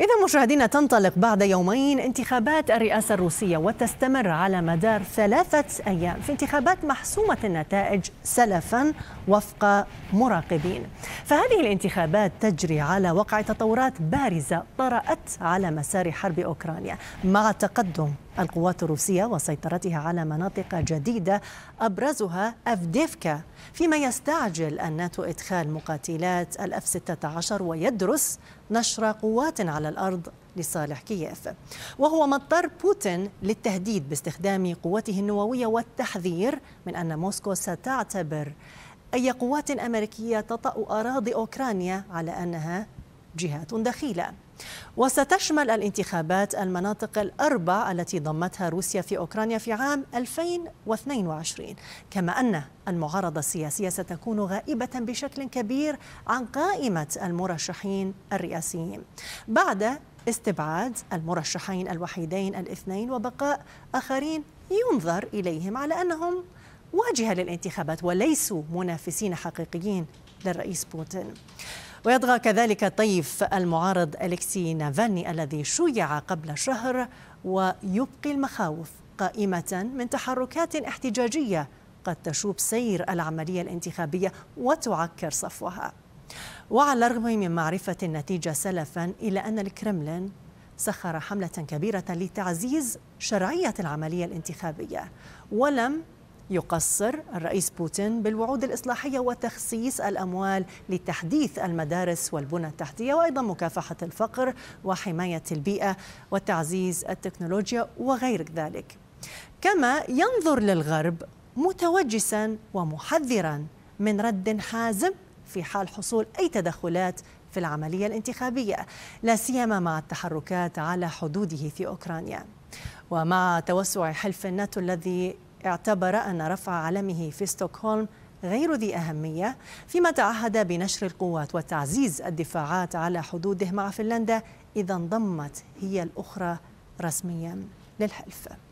إذا مشاهدينا تنطلق بعد يومين انتخابات الرئاسة الروسية وتستمر على مدار ثلاثة أيام في انتخابات محسومة النتائج سلفا وفق مراقبين فهذه الانتخابات تجري على وقع تطورات بارزة طرأت على مسار حرب أوكرانيا مع تقدم القوات الروسية وسيطرتها على مناطق جديدة أبرزها أفديفكا فيما يستعجل الناتو إدخال مقاتلات الأف 16 ويدرس نشر قوات على الأرض لصالح كييف وهو مضطر بوتين للتهديد باستخدام قوته النووية والتحذير من أن موسكو ستعتبر أي قوات أمريكية تطأ أراضي أوكرانيا على أنها جهات دخيلة وستشمل الانتخابات المناطق الأربع التي ضمتها روسيا في أوكرانيا في عام 2022 كما أن المعارضة السياسية ستكون غائبة بشكل كبير عن قائمة المرشحين الرئاسيين بعد استبعاد المرشحين الوحيدين الاثنين وبقاء آخرين ينظر إليهم على أنهم واجهة للانتخابات وليسوا منافسين حقيقيين للرئيس بوتين ويطغى كذلك الطيف المعارض أليكسي نافاني الذي شيع قبل شهر ويبقي المخاوف قائمة من تحركات احتجاجية قد تشوب سير العملية الانتخابية وتعكر صفوها وعلى الرغم من معرفة النتيجة سلفا إلا أن الكرملين سخر حملة كبيرة لتعزيز شرعية العملية الانتخابية ولم يقصر الرئيس بوتين بالوعود الإصلاحية وتخصيص الأموال لتحديث المدارس والبنى التحتية وأيضا مكافحة الفقر وحماية البيئة وتعزيز التكنولوجيا وغير ذلك كما ينظر للغرب متوجسا ومحذرا من رد حازم في حال حصول أي تدخلات في العملية الانتخابية لا سيما مع التحركات على حدوده في أوكرانيا ومع توسع حلف الناتو الذي اعتبر أن رفع علمه في ستوكهولم غير ذي أهمية فيما تعهد بنشر القوات وتعزيز الدفاعات على حدوده مع فنلندا إذا انضمت هي الأخرى رسميا للحلف